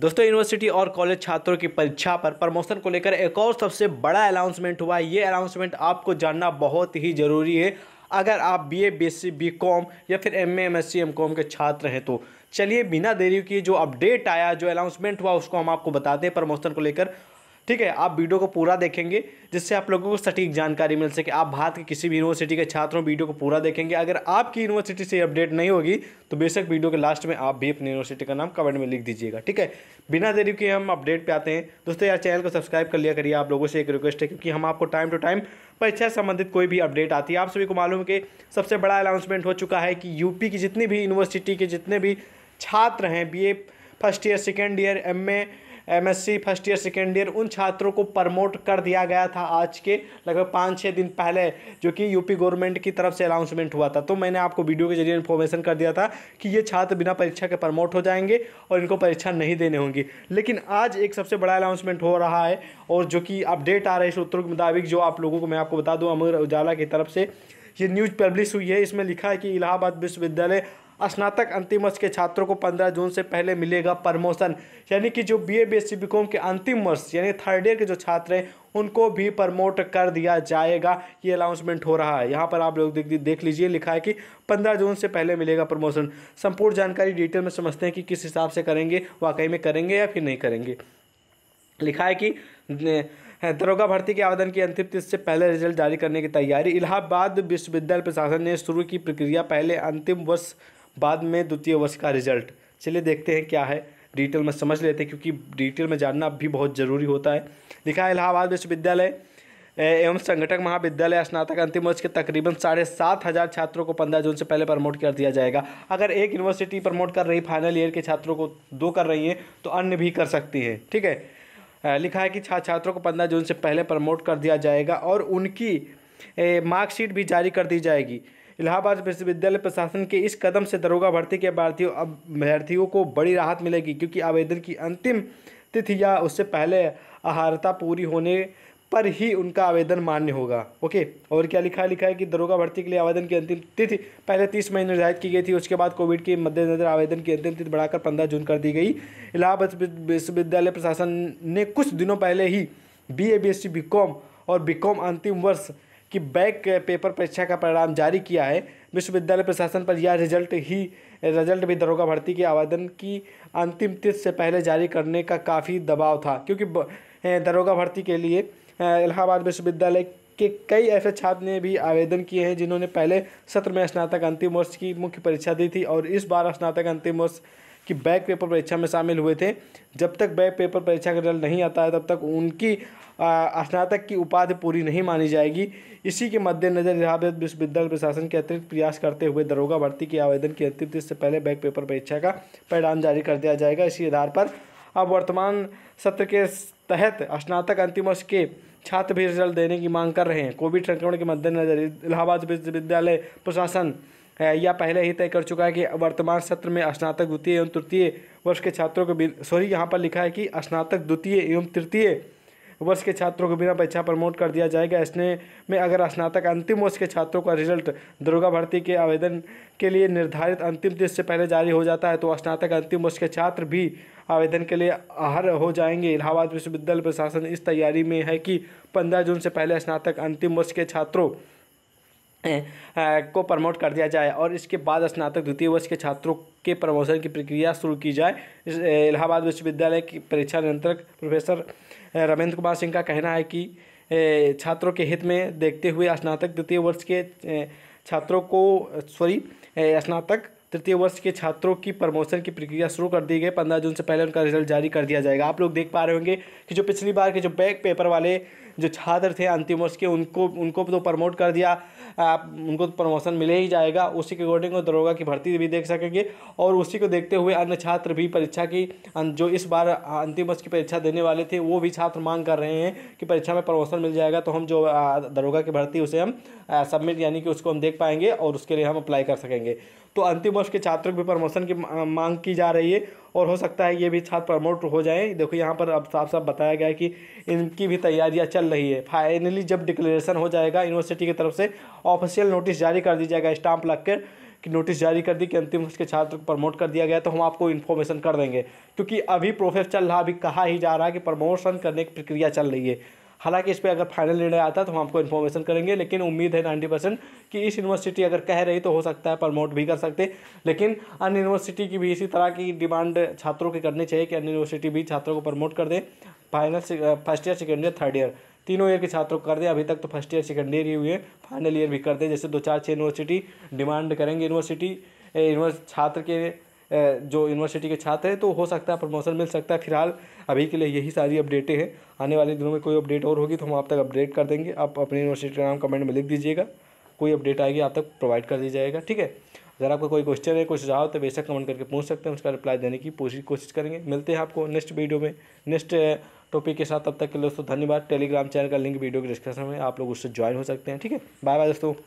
दोस्तों यूनिवर्सिटी और कॉलेज छात्रों की परीक्षा पर प्रमोशन को लेकर एक और सबसे बड़ा अनाउंसमेंट हुआ है ये अनाउंसमेंट आपको जानना बहुत ही ज़रूरी है अगर आप B A B C B com या फिर M A M S C M com के छात्र हैं तो चलिए बिना देरी किए जो अपडेट आया जो अनाउंसमेंट हुआ उसको हम आपको बताते हैं प्रमोशन को लेकर ठीक है आप वीडियो को पूरा देखेंगे जिससे आप लोगों को सटीक जानकारी मिल सके आप भारत के किसी भी यूनिवर्सिटी के छात्रों वीडियो को पूरा देखेंगे अगर आपकी यूनिवर्सिटी से अपडेट नहीं होगी तो बेशक वीडियो के लास्ट में आप भी अपनी यूनिवर्सिटी का नाम कमेंट में लिख दीजिएगा ठीक है बिना देरी के हम अपडेट पे आते हैं दोस्तों यार चैनल को सब्सक्राइब कर लिया करिए आप लोगों से एक रिक्वेस्ट है क्योंकि हम आपको टाइम टू टाइम परीक्षा संबंधित कोई भी अपडेट आती है आप सभी को मालूम कि सबसे बड़ा अनाउंसमेंट हो चुका है कि यूपी की जितनी भी यूनिवर्सिटी के जितने भी छात्र हैं B first year second year M MSc first year second year उन छात्रों को प्रमोट कर दिया गया था आज के लगभग पाँच छः दिन पहले जो कि यूपी गवर्नमेंट की तरफ से अनाउंसमेंट हुआ था तो मैंने आपको वीडियो के जरिए इन्फॉर्मेशन कर दिया था कि ये छात्र बिना परीक्षा के प्रमोट हो जाएंगे और इनको परीक्षा नहीं देने होंगी लेकिन आज एक सबसे बड़ा अनाउंसमेंट हो रहा है और जो कि अपडेट आ रहे सूत्रों के मुताबिक जो आप लोगों को मैं आपको बता दूँ अमर उजाला की तरफ से ये न्यूज़ पब्लिश हुई है इसमें लिखा है कि इलाहाबाद विश्वविद्यालय स्नातक अंतिम वर्ष के छात्रों को 15 जून से पहले मिलेगा प्रमोशन यानी कि जो B A B S C B com के अंतिम वर्ष यानी थर्ड ईयर के जो छात्र हैं उनको भी प्रमोट कर दिया जाएगा ये अनाउंसमेंट हो रहा है यहाँ पर आप लोग देख देख लीजिए लिखा है कि 15 जून से पहले मिलेगा प्रमोशन संपूर्ण जानकारी डिटेल में समझते हैं कि किस हिसाब से करेंगे वाकई में करेंगे या फिर नहीं करेंगे लिखा है कि दरोगा भर्ती के आवेदन की अंतिम तिथि से पहले रिजल्ट जारी करने की तैयारी इलाहाबाद विश्वविद्यालय प्रशासन ने शुरू की प्रक्रिया पहले अंतिम वर्ष बाद में द्वितीय वर्ष का रिजल्ट चलिए देखते हैं क्या है डिटेल में समझ लेते हैं क्योंकि डिटेल में जानना भी बहुत ज़रूरी होता है लिखा है इलाहाबाद विश्वविद्यालय एवं संगठक महाविद्यालय स्नातक अंतिम वर्ष के तकरीबन साढ़े सात हज़ार छात्रों को पंद्रह जून से पहले प्रमोट कर दिया जाएगा अगर एक यूनिवर्सिटी प्रमोट कर रही फाइनल ईयर के छात्रों को दो कर रही है तो अन्य भी कर सकती है ठीक है लिखा है कि छा छात्रों को पंद्रह जून से पहले प्रमोट कर दिया जाएगा और उनकी मार्कशीट भी जारी कर दी जाएगी इलाहाबाद विश्वविद्यालय प्रशासन के इस कदम से दरोगा भर्ती के अभ्यर्थियों अभ्यर्थियों को बड़ी राहत मिलेगी क्योंकि आवेदन की अंतिम तिथि या उससे पहले अहारता पूरी होने पर ही उनका आवेदन मान्य होगा ओके और क्या लिखा है लिखा है कि दरोगा भर्ती के लिए आवेदन की अंतिम तिथि पहले तीस मई निर्धारित की गई थी उसके बाद कोविड के मद्देनजर आवेदन की अंतिम तिथि बढ़ाकर पंद्रह जून कर दी गई इलाहाबाद विश्वविद्यालय प्रशासन ने कुछ दिनों पहले ही B A B S C B com और बी कॉम अंतिम वर्ष कि बैक पेपर परीक्षा का परिणाम जारी किया है विश्वविद्यालय प्रशासन पर यह रिजल्ट ही रिजल्ट भी दरोगा भर्ती के आवेदन की अंतिम तिथि से पहले जारी करने का काफ़ी दबाव था क्योंकि दरोगा भर्ती के लिए इलाहाबाद विश्वविद्यालय के कई ऐसे छात्र ने भी आवेदन किए हैं जिन्होंने पहले सत्र में स्नातक अंतिम वर्ष की मुख्य परीक्षा दी थी और इस बार स्नातक अंतिम वर्ष कि बैक पेपर परीक्षा में शामिल हुए थे जब तक बैक पेपर परीक्षा का रिजल्ट नहीं आता है तब तक उनकी स्नातक की उपाधि पूरी नहीं मानी जाएगी इसी के मद्देनज़र इलाहाबाद विश्वविद्यालय प्रशासन के अतिरिक्त प्रयास करते हुए दरोगा भर्ती के आवेदन की अंतिम तिथि से पहले बैक पेपर परीक्षा का परिणाम जारी कर दिया जाएगा इसी आधार पर अब वर्तमान सत्र के तहत स्नातक अंतिम वर्ष के छात्र भी रिजल्ट देने की मांग कर रहे हैं कोविड संक्रमण के मद्देनजर इलाहाबाद विश्वविद्यालय प्रशासन यह पहले ही तय कर चुका है कि वर्तमान सत्र में स्नातक द्वितीय एवं तृतीय वर्ष के छात्रों को सॉरी यहाँ पर लिखा है कि स्नातक द्वितीय एवं तृतीय वर्ष के छात्रों को बिना परीक्षा प्रमोट कर दिया जाएगा इसने में अगर स्नातक अंतिम वर्ष के छात्रों का रिजल्ट दुर्गा भर्ती के आवेदन के लिए निर्धारित अंतिम तिथि से पहले जारी हो जाता है तो स्नातक अंतिम वर्ष के छात्र भी आवेदन के लिए आहर हो जाएंगे इलाहाबाद विश्वविद्यालय प्रशासन इस तैयारी में है कि पंद्रह जून से पहले स्नातक अंतिम वर्ष के छात्रों को प्रमोट कर दिया जाए और इसके बाद स्नातक द्वितीय वर्ष के छात्रों के प्रमोशन की प्रक्रिया शुरू की जाए इलाहाबाद विश्वविद्यालय की परीक्षा नियंत्रक प्रोफेसर रविंद्र कुमार सिंह का कहना है कि छात्रों के हित में देखते हुए स्नातक द्वितीय वर्ष के छात्रों को सॉरी स्नातक तृतीय वर्ष के छात्रों की प्रमोशन की प्रक्रिया शुरू कर दी गई पंद्रह जून से पहले उनका रिजल्ट जारी कर दिया जाएगा आप लोग देख पा रहे होंगे कि जो पिछली बार के जो बैक पेपर वाले जो छात्र थे अंतिम वर्ष के उनको उनको तो प्रमोट कर दिया आप उनको तो प्रमोशन मिले ही जाएगा उसी के अकॉर्डिंग वो दरोगा की भर्ती भी देख सकेंगे और उसी को देखते हुए अन्य छात्र भी परीक्षा की जो इस बार अंतिम वर्ष की परीक्षा देने वाले थे वो भी छात्र मांग कर रहे हैं कि परीक्षा में प्रमोशन मिल जाएगा तो हम जो दरोगा की भर्ती उसे हम सबमिट यानी कि उसको हम देख पाएंगे और उसके लिए हम अप्लाई कर सकेंगे तो अंतिम वर्ष के छात्रों को भी प्रमोशन की मांग की जा रही है और हो सकता है ये भी छात्र प्रमोट हो जाए देखो यहाँ पर अब साफ साफ बताया गया है कि इनकी भी तैयारियाँ चल रही है फाइनली जब डिक्लेरेशन हो जाएगा यूनिवर्सिटी की तरफ से ऑफिशियल नोटिस जारी कर दी जाएगा स्टाम्प लग कर कि नोटिस जारी कर दी कि अंतिम वर्ष के छात्र को प्रमोट कर दिया गया तो हम आपको इन्फॉर्मेशन कर देंगे क्योंकि अभी प्रोसेस चल रहा अभी कहा ही जा रहा है कि प्रमोशन करने की प्रक्रिया चल रही है हालांकि इस पर अगर फाइनल निर्णय आता तो हम आपको इन्फॉर्मेशन करेंगे लेकिन उम्मीद है नाइन्टी परसेंट कि इस यूनिवर्सिटी अगर कह रही तो हो सकता है प्रमोट भी कर सकते लेकिन अन्य यूनिवर्सिटी की भी इसी तरह की डिमांड छात्रों की करनी चाहिए कि अन्य यूनिवर्सिटी भी छात्रों को प्रमोट कर दे final first year second year third year तीनों ईयर के छात्रों को कर दे अभी तक तो फर्स्ट ईयर सेकेंड ईयर ही हुए फाइनल ईयर भी कर दे जैसे दो चार छः यूनिवर्सिटी डिमांड करेंगे यूनिवर्सिटी छात्र के जो यूनिवर्सिटी के छात्र हैं तो हो सकता है प्रमोशन मिल सकता है फिलहाल अभी के लिए यही सारी अपडेटें हैं आने वाले दिनों में कोई अपडेट और होगी तो हम आप तक अपडेट कर देंगे आप अपनी यूनिवर्सिटी का नाम कमेंट में लिख दीजिएगा कोई अपडेट आएगी आप तक प्रोवाइड कर दी जाएगा ठीक है अगर आपका कोई क्वेश्चन है कुछ सुझाव तो बेशक कमेंट करके पूछ सकते हैं उसका रिप्लाई देने की पूरी कोशिश करेंगे मिलते हैं आपको नेक्स्ट वीडियो में नेक्स्ट टॉपिक के साथ तब तक के लिए दोस्तों धन्यवाद टेलीग्राम चैनल का लिंक वीडियो के डिस्क्रिप्शन में आप लोग उससे ज्वाइन हो सकते हैं ठीक है बाय बाय दोस्तों